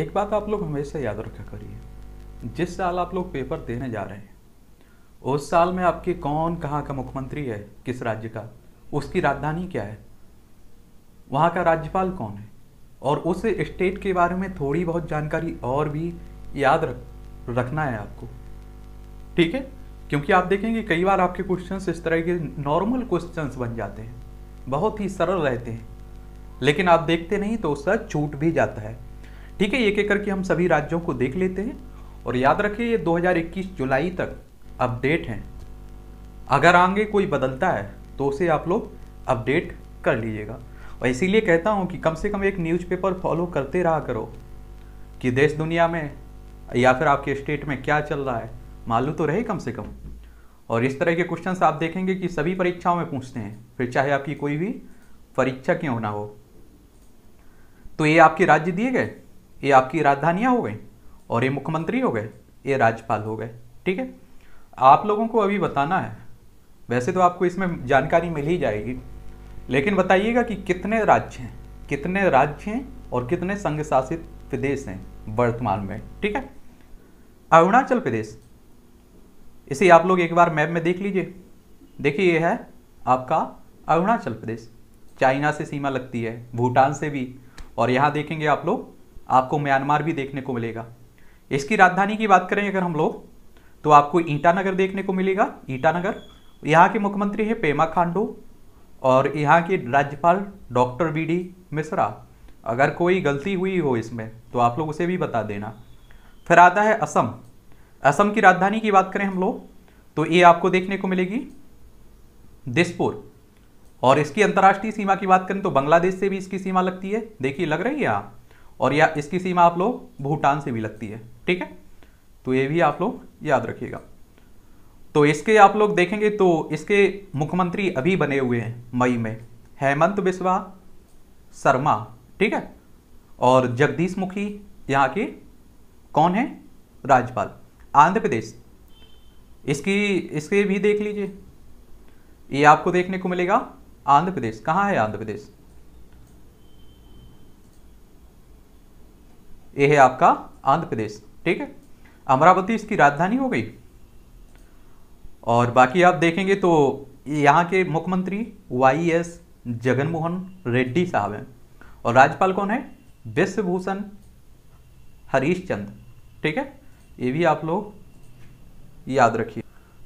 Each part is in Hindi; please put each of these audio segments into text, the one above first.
एक बात आप लोग हमेशा याद रखा करिए जिस साल आप लोग पेपर देने जा रहे हैं उस साल में आपके कौन कहाँ का मुख्यमंत्री है किस राज्य का उसकी राजधानी क्या है वहाँ का राज्यपाल कौन है और उस स्टेट के बारे में थोड़ी बहुत जानकारी और भी याद रख रखना है आपको ठीक है क्योंकि आप देखेंगे कई बार आपके क्वेश्चन इस तरह के नॉर्मल क्वेश्चन बन जाते हैं बहुत ही सरल रहते हैं लेकिन आप देखते नहीं तो उसका छूट भी जाता है ठीक है एक एक करके हम सभी राज्यों को देख लेते हैं और याद रखिए ये 2021 जुलाई तक अपडेट हैं अगर आगे कोई बदलता है तो उसे आप लोग अपडेट कर लीजिएगा और इसीलिए कहता हूँ कि कम से कम एक न्यूज़पेपर फॉलो करते रहा करो कि देश दुनिया में या फिर आपके स्टेट में क्या चल रहा है मालूम तो रहे कम से कम और इस तरह के क्वेश्चन आप देखेंगे कि सभी परीक्षाओं में पूछते हैं फिर चाहे आपकी कोई भी परीक्षा क्यों ना हो तो ये आपके राज्य दिए गए ये आपकी राजधानियाँ हो गई और ये मुख्यमंत्री हो गए ये राज्यपाल हो गए ठीक है आप लोगों को अभी बताना है वैसे तो आपको इसमें जानकारी मिल ही जाएगी लेकिन बताइएगा कि कितने राज्य हैं कितने राज्य हैं और कितने संघ शासित प्रदेश हैं वर्तमान में ठीक है अरुणाचल प्रदेश इसे आप लोग एक बार मैप में देख लीजिए देखिए ये है आपका अरुणाचल प्रदेश चाइना से सीमा लगती है भूटान से भी और यहाँ देखेंगे आप लोग आपको म्यांमार भी देखने को मिलेगा इसकी राजधानी की बात करें अगर हम लोग तो आपको ईटानगर देखने को मिलेगा ईटानगर यहाँ के मुख्यमंत्री है पेमा खांडू और यहाँ के राज्यपाल डॉक्टर बी डी मिश्रा अगर कोई गलती हुई हो इसमें तो आप लोग उसे भी बता देना फिर आता है असम असम की राजधानी की बात करें हम लोग तो ये आपको देखने को मिलेगी दिसपुर और इसकी अंतर्राष्ट्रीय सीमा की बात करें तो बांग्लादेश से भी इसकी सीमा लगती है देखिए लग रही है आप और या इसकी सीमा आप लोग भूटान से भी लगती है ठीक है तो ये भी आप लोग याद रखिएगा तो इसके आप लोग देखेंगे तो इसके मुख्यमंत्री अभी बने हुए हैं मई में हेमंत बिस्वा शर्मा ठीक है और जगदीश मुखी यहाँ के कौन है राज्यपाल आंध्र प्रदेश इसकी इसके भी देख लीजिए ये आपको देखने को मिलेगा आंध्र प्रदेश कहाँ है आंध्र प्रदेश ये है आपका आंध्र प्रदेश ठीक है अमरावती इसकी राजधानी हो गई और बाकी आप देखेंगे तो यहाँ के मुख्यमंत्री वाई एस जगनमोहन रेड्डी साहब हैं और राज्यपाल कौन है विश्वभूषण हरीश ठीक है ये भी आप लोग याद रखिए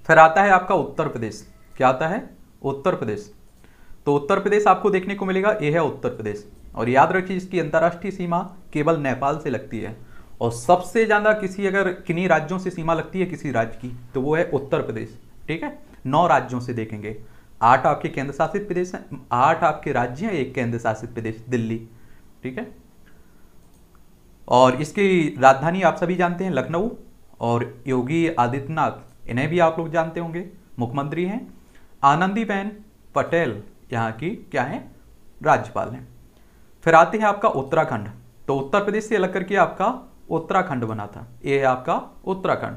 फिर आता है आपका उत्तर प्रदेश क्या आता है उत्तर प्रदेश तो उत्तर प्रदेश आपको देखने को मिलेगा ये है उत्तर प्रदेश और याद रखिए इसकी अंतर्राष्ट्रीय सीमा केवल नेपाल से लगती है और सबसे ज़्यादा किसी अगर किन्हीं राज्यों से सीमा लगती है किसी राज्य की तो वो है उत्तर प्रदेश ठीक है नौ राज्यों से देखेंगे आठ आपके केंद्र शासित प्रदेश हैं आठ आपके राज्य हैं एक केंद्र शासित प्रदेश दिल्ली ठीक है और इसकी राजधानी आप सभी जानते हैं लखनऊ और योगी आदित्यनाथ इन्हें भी आप लोग जानते होंगे मुख्यमंत्री हैं आनंदीबेन पटेल यहाँ की क्या है राज्यपाल हैं फिर आते हैं आपका उत्तराखंड तो उत्तर प्रदेश से अलग करके आपका उत्तराखंड बना था ये है आपका उत्तराखंड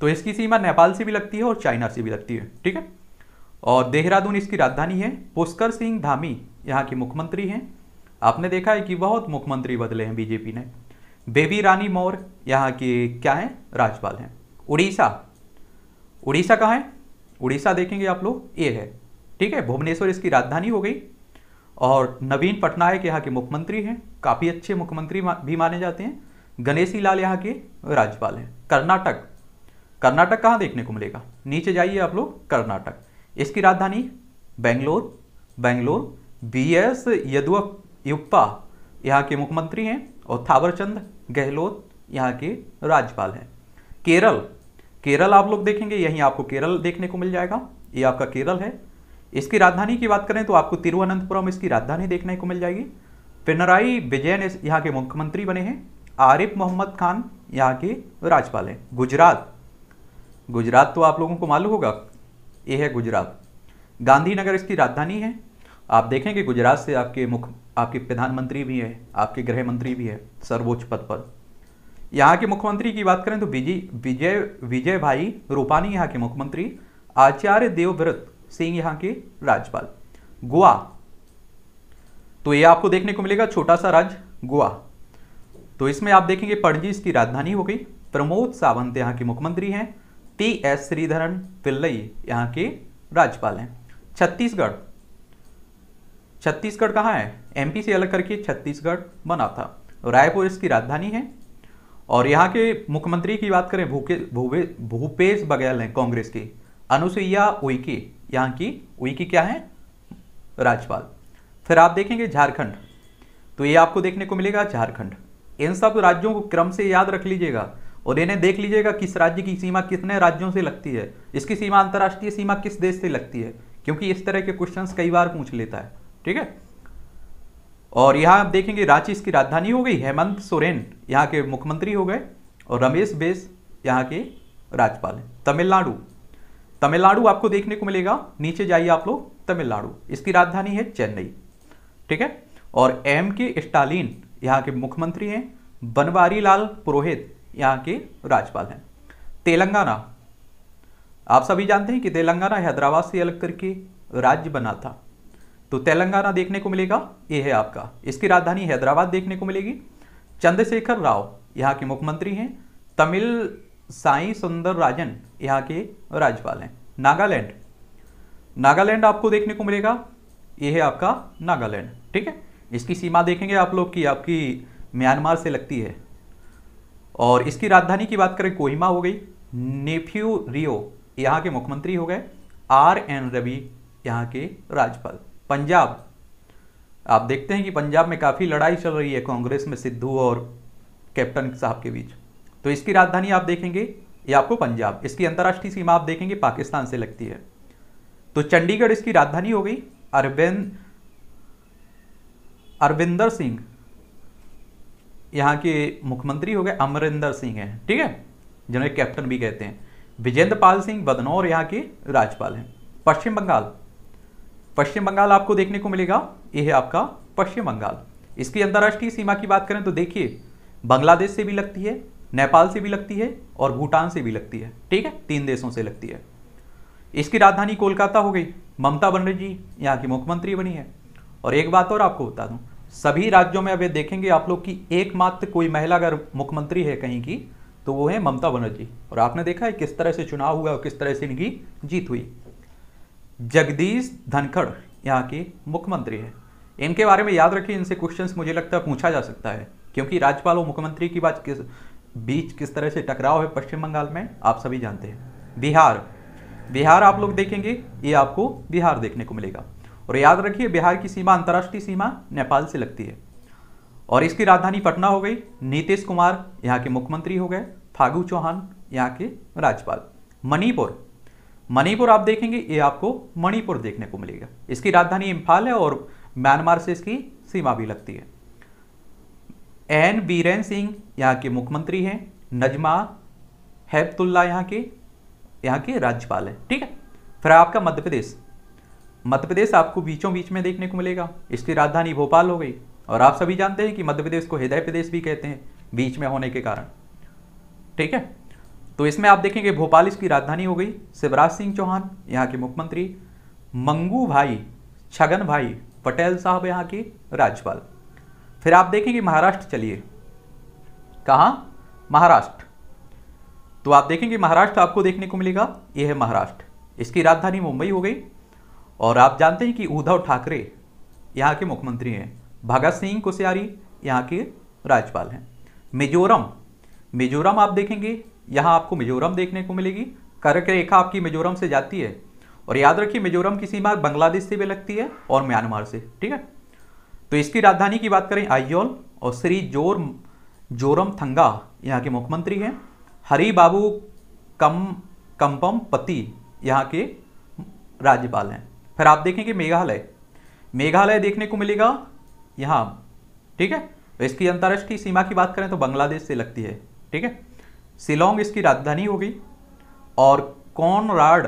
तो इसकी सीमा नेपाल से भी लगती है और चाइना से भी लगती है ठीक है और देहरादून इसकी राजधानी है पुष्कर सिंह धामी यहाँ के मुख्यमंत्री हैं आपने देखा है कि बहुत मुख्यमंत्री बदले हैं बीजेपी ने बेबी रानी मौर्य यहाँ के क्या हैं राज्यपाल हैं उड़ीसा उड़ीसा कहाँ है उड़ीसा देखेंगे आप लोग ये है ठीक है भुवनेश्वर इसकी राजधानी हो गई और नवीन पटनायक यहाँ के मुख्यमंत्री हैं काफ़ी अच्छे मुख्यमंत्री भी माने जाते हैं गणेशी लाल यहाँ के राज्यपाल हैं कर्नाटक कर्नाटक कहाँ देखने को मिलेगा नीचे जाइए आप लोग कर्नाटक इसकी राजधानी बेंगलोर बेंगलोर बी एस यदुरप्पा यहाँ के मुख्यमंत्री हैं और थावरचंद गहलोत यहाँ के राज्यपाल हैं केरल केरल आप लोग देखेंगे यहीं आपको केरल देखने को मिल जाएगा ये आपका केरल है इसकी राजधानी की बात करें तो आपको तिरुवनंतपुरम इसकी राजधानी देखने को मिल जाएगी पिनराई विजयन यहाँ के मुख्यमंत्री बने हैं आरिफ मोहम्मद खान यहाँ के राज्यपाल हैं गुजरात गुजरात तो आप लोगों को मालूम होगा ये है गुजरात गांधीनगर इसकी राजधानी है आप देखेंगे गुजरात से आपके मुख्य आपके प्रधानमंत्री भी हैं आपके गृह मंत्री भी हैं सर्वोच्च पद पर यहाँ के मुख्यमंत्री की बात करें तो विजय विजय विजय भाई रूपानी यहाँ के मुख्यमंत्री आचार्य देवव्रत सिंह यहां के राज्यपाल गोवा तो ये आपको देखने को मिलेगा छोटा सा राज्य गोवा तो इसमें आप देखेंगे पणजी इसकी राजधानी हो गई प्रमोद सावंत यहां के मुख्यमंत्री हैं टी एस श्रीधरन पिल्लई यहां के राज्यपाल हैं छत्तीसगढ़ छत्तीसगढ़ कहाँ है एमपी से अलग करके छत्तीसगढ़ बना था रायपुर इसकी राजधानी है और यहाँ के मुख्यमंत्री की बात करें भूपेश बघेल हैं कांग्रेस के अनुसुईया उइके यहाँ की वही की क्या है राज्यपाल फिर आप देखेंगे झारखंड तो ये आपको देखने को मिलेगा झारखंड इन सब राज्यों को क्रम से याद रख लीजिएगा और इन्हें देख लीजिएगा किस राज्य की सीमा कितने राज्यों से लगती है इसकी सीमा अंतर्राष्ट्रीय सीमा किस देश से लगती है क्योंकि इस तरह के क्वेश्चंस कई बार पूछ लेता है ठीक है और यहाँ आप देखेंगे रांची इसकी राजधानी हो गई हेमंत सोरेन यहाँ के मुख्यमंत्री हो गए और रमेश बेस यहाँ के राज्यपाल हैं तमिलनाडु तमिलनाडु आपको देखने को मिलेगा नीचे जाइए आप लोग तमिलनाडु इसकी राजधानी है चेन्नई ठीक है और एम के स्टालिन यहाँ के मुख्यमंत्री हैं बनवारी लाल पुरोहित यहाँ के राज्यपाल हैं तेलंगाना आप सभी जानते हैं कि तेलंगाना हैदराबाद से अलग करके राज्य बना था तो तेलंगाना देखने को मिलेगा ये है आपका इसकी राजधानी हैदराबाद देखने को मिलेगी चंद्रशेखर राव यहाँ के मुख्यमंत्री हैं तमिल साई सुंदर राजन यहाँ के राज्यपाल हैं नागालैंड नागालैंड आपको देखने को मिलेगा यह है आपका नागालैंड ठीक है इसकी सीमा देखेंगे आप लोग की आपकी म्यांमार से लगती है और इसकी राजधानी की बात करें कोहिमा हो गई नेफ्यू रियो यहाँ के मुख्यमंत्री हो गए आर एन रवि यहाँ के राज्यपाल पंजाब आप देखते हैं कि पंजाब में काफ़ी लड़ाई चल रही है कांग्रेस में सिद्धू और कैप्टन साहब के बीच तो इसकी राजधानी आप देखेंगे ये आपको पंजाब इसकी अंतर्राष्ट्रीय सीमा आप देखेंगे पाकिस्तान से लगती है तो चंडीगढ़ इसकी राजधानी हो गई अरविंद अरविंदर सिंह यहाँ के मुख्यमंत्री हो गए अमरिंदर सिंह हैं ठीक है जिन्हें कैप्टन भी कहते हैं विजेंद्र पाल सिंह बदनौर यहाँ के राज्यपाल हैं पश्चिम बंगाल पश्चिम बंगाल आपको देखने को मिलेगा यह है आपका पश्चिम बंगाल इसकी अंतर्राष्ट्रीय सीमा की बात करें तो देखिए बांग्लादेश से भी लगती है नेपाल से भी लगती है और भूटान से भी लगती है ठीक है तीन देशों से लगती है इसकी राजधानी कोलकाता हो गई ममता बनर्जी यहाँ की मुख्यमंत्री बनी है और एक बात और आपको बता दूं सभी राज्यों में अब ये देखेंगे आप लोग की एकमात्र कोई महिला अगर मुख्यमंत्री है कहीं की तो वो है ममता बनर्जी और आपने देखा है किस तरह से चुनाव हुआ और किस तरह से इनकी जीत हुई जगदीश धनखड़ यहाँ के मुख्यमंत्री है इनके बारे में याद रखिए इनसे क्वेश्चन मुझे लगता है पूछा जा सकता है क्योंकि राज्यपाल और मुख्यमंत्री की बात बीच किस तरह से टकराव है पश्चिम बंगाल में आप सभी जानते हैं बिहार बिहार आप लोग देखेंगे ये आपको बिहार देखने को मिलेगा और याद रखिए बिहार की सीमा अंतर्राष्ट्रीय सीमा नेपाल से लगती है और इसकी राजधानी पटना हो गई नीतीश कुमार यहाँ के मुख्यमंत्री हो गए फागु चौहान यहाँ के राज्यपाल मणिपुर मणिपुर आप देखेंगे ये आपको मणिपुर देखने को मिलेगा इसकी राजधानी इम्फाल है और म्यांमार से इसकी सीमा भी लगती है एन बीरेन सिंह यहाँ के मुख्यमंत्री हैं नजमा हैबतुल्ला यहाँ के यहाँ के राज्यपाल हैं ठीक है फिर आपका मध्य प्रदेश मध्य प्रदेश आपको बीचों बीच में देखने को मिलेगा इसकी राजधानी भोपाल हो गई और आप सभी जानते हैं कि मध्य प्रदेश को हृदय प्रदेश भी कहते हैं बीच में होने के कारण ठीक है तो इसमें आप देखेंगे भोपाल इसकी राजधानी हो गई शिवराज सिंह चौहान यहाँ के मुख्यमंत्री मंगू भाई छगन भाई पटेल साहब यहाँ के राज्यपाल फिर आप देखेंगे महाराष्ट्र चलिए कहाँ महाराष्ट्र तो आप देखेंगे महाराष्ट्र आपको देखने को मिलेगा ये है महाराष्ट्र इसकी राजधानी मुंबई हो गई और आप जानते हैं कि उद्धव ठाकरे यहाँ के मुख्यमंत्री हैं भगत सिंह कोश्यारी यहाँ के राज्यपाल हैं मिजोरम मिजोरम आप देखेंगे यहाँ आपको मिजोरम देखने को मिलेगी कर्क रेखा आपकी मिजोरम से जाती है और याद रखिए मिजोरम की सीमा बांग्लादेश से भी लगती है और म्यांमार से ठीक है तो इसकी राजधानी की बात करें आइयोल और श्री जोर जोरम थंगा यहाँ के मुख्यमंत्री हैं हरी बाबू कम कंपम पति यहाँ के राज्यपाल हैं फिर आप देखेंगे मेघालय मेघालय देखने को मिलेगा यहाँ ठीक है तो इसकी अंतर्राष्ट्रीय सीमा की बात करें तो बांग्लादेश से लगती है ठीक है शिलोंग इसकी राजधानी होगी और कॉनराड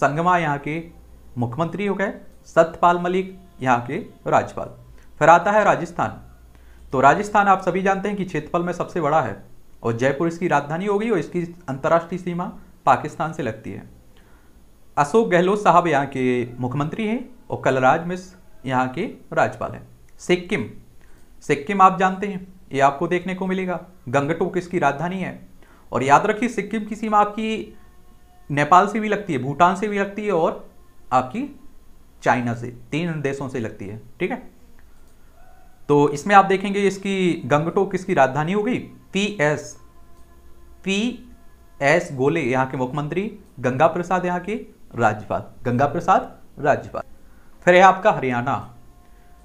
संगमा यहाँ के मुख्यमंत्री हो गए सत्यपाल मलिक यहाँ के राज्यपाल फिर आता है राजस्थान तो राजस्थान आप सभी जानते हैं कि क्षेत्रफल में सबसे बड़ा है और जयपुर इसकी राजधानी होगी और इसकी अंतर्राष्ट्रीय सीमा पाकिस्तान से लगती है अशोक गहलोत साहब यहाँ के मुख्यमंत्री हैं और कलराज मिश्र यहाँ के राज्यपाल हैं सिक्किम सिक्किम आप जानते हैं ये आपको देखने को मिलेगा गंगटोक इसकी राजधानी है और याद रखिए सिक्किम की सीमा आपकी नेपाल से भी लगती है भूटान से भी लगती है और आपकी चाइना से तीन देशों से लगती है ठीक है तो इसमें आप देखेंगे इसकी गंगटोक किसकी राजधानी हो गई पी एस पी एस गोले यहाँ के मुख्यमंत्री गंगा प्रसाद यहाँ के राज्यपाल गंगा प्रसाद राज्यपाल फिर है आपका हरियाणा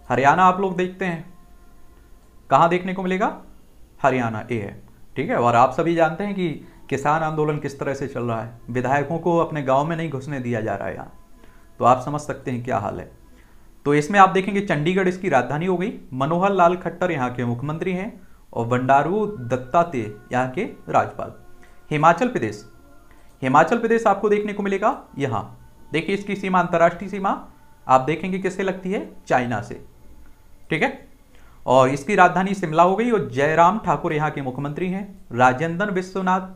हरियाणा आप लोग देखते हैं कहाँ देखने को मिलेगा हरियाणा ए है ठीक है और आप सभी जानते हैं कि किसान आंदोलन किस तरह से चल रहा है विधायकों को अपने गांव में नहीं घुसने दिया जा रहा है यहाँ तो आप समझ सकते हैं क्या हाल है तो इसमें आप देखेंगे चंडीगढ़ इसकी राजधानी हो गई मनोहर लाल खट्टर यहाँ के मुख्यमंत्री हैं और बंडारू दत्तात्रेय यहाँ के राज्यपाल हिमाचल प्रदेश हिमाचल प्रदेश आपको देखने को मिलेगा यहाँ देखिए इसकी सीमा अंतर्राष्ट्रीय सीमा आप देखेंगे किससे लगती है चाइना से ठीक है और इसकी राजधानी शिमला हो गई और जयराम ठाकुर यहाँ के मुख्यमंत्री हैं राजेंद्र विश्वनाथ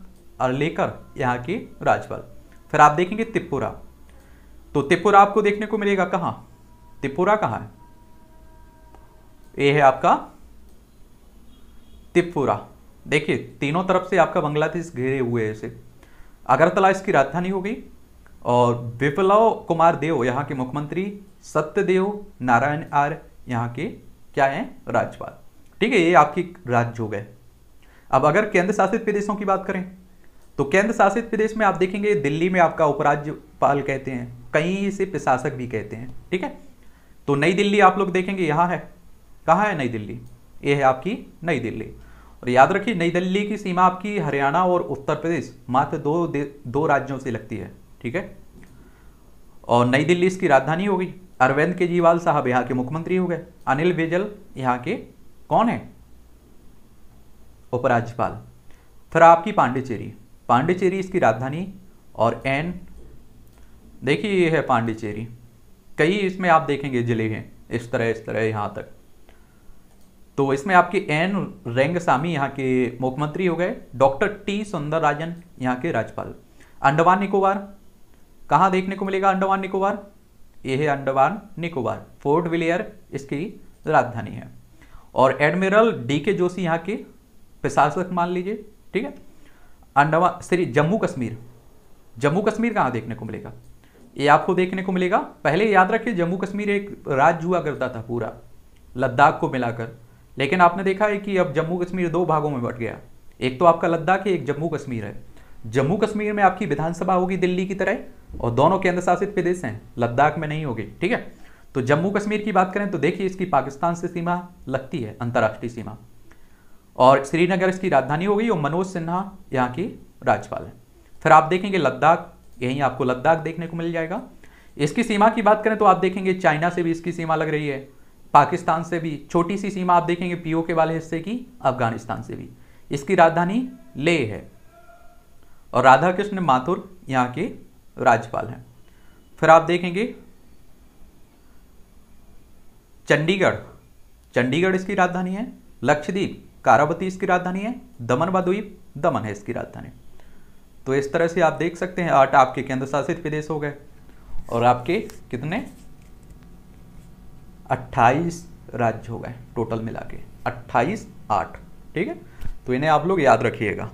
अर्लेकर यहाँ के राज्यपाल फिर आप देखेंगे त्रिपुरा तो त्रिपुरा आपको देखने को मिलेगा कहाँ त्रिपुरा कहाँ है ये है आपका त्रिपुरा देखिए तीनों तरफ से आपका बांग्लादेश घेरे हुए है इसे अगरतला इसकी राजधानी होगी और विप्लव कुमार देव यहाँ के मुख्यमंत्री सत्यदेव नारायण आर यहाँ के क्या हैं राज्यपाल ठीक है ये आपके राज्य हो गए अब अगर केंद्र शासित प्रदेशों की बात करें तो केंद्र शासित प्रदेश में आप देखेंगे दिल्ली में आपका उपराज्यपाल कहते हैं कहीं इसे प्रशासक भी कहते हैं ठीक है तो नई दिल्ली आप लोग देखेंगे यहाँ है कहाँ है नई दिल्ली ये है आपकी नई दिल्ली और याद रखिए नई दिल्ली की सीमा आपकी हरियाणा और उत्तर प्रदेश मात्र दो दो राज्यों से लगती है ठीक है और नई दिल्ली इसकी राजधानी होगी अरविंद केजरीवाल साहब यहाँ के मुख्यमंत्री हो गए अनिल विजल यहाँ के कौन है उपराज्यपाल फिर आपकी पांडिचेरी पांडिचेरी इसकी राजधानी और एन देखिए ये है पांडिचेरी कई इसमें आप देखेंगे जिले हैं इस तरह इस तरह यहाँ तक तो इसमें आपके एन रेंगसामी यहाँ के मुख्यमंत्री हो गए डॉक्टर टी सुंदर राजन यहाँ के राज्यपाल अंडमान निकोबार कहाँ देखने को मिलेगा अंडमान निकोबार ये है अंडमान निकोबार फोर्ट विलियर इसकी राजधानी है और एडमिरल डी के जोशी यहाँ के प्रशासक मान लीजिए ठीक है अंडमान श्री जम्मू कश्मीर जम्मू कश्मीर कहाँ देखने को मिलेगा ये आपको देखने को मिलेगा पहले याद रखिए जम्मू कश्मीर एक राज्य हुआ करता था पूरा लद्दाख को मिलाकर लेकिन आपने देखा है कि अब जम्मू कश्मीर दो भागों में बट गया एक तो आपका लद्दाख है एक जम्मू कश्मीर है जम्मू कश्मीर में आपकी विधानसभा होगी दिल्ली की तरह और दोनों केंद्र शासित प्रदेश हैं लद्दाख में नहीं होगी ठीक है तो जम्मू कश्मीर की बात करें तो देखिए इसकी पाकिस्तान से सीमा लगती है अंतर्राष्ट्रीय सीमा और श्रीनगर इसकी राजधानी हो गई और मनोज सिन्हा यहाँ की राज्यपाल है फिर आप देखेंगे लद्दाख यहीं आपको लद्दाख देखने को मिल जाएगा इसकी सीमा की बात करें तो आप देखेंगे चाइना से भी इसकी सीमा लग रही है पाकिस्तान से भी छोटी सी सीमा आप देखेंगे पीओ के वाले हिस्से की अफगानिस्तान से भी इसकी राजधानी ले है और राधा कृष्ण माथुर यहाँ के राज्यपाल हैं फिर आप देखेंगे चंडीगढ़ चंडीगढ़ इसकी राजधानी है लक्षद्वीप कारावती इसकी राजधानी है दमन व द्वीप दमन है इसकी राजधानी तो इस तरह से आप देख सकते हैं आठ आपके केंद्र शासित प्रदेश हो गए और आपके कितने 28 राज्य हो गए टोटल मिला के अट्ठाईस आठ ठीक है तो इन्हें आप लोग याद रखिएगा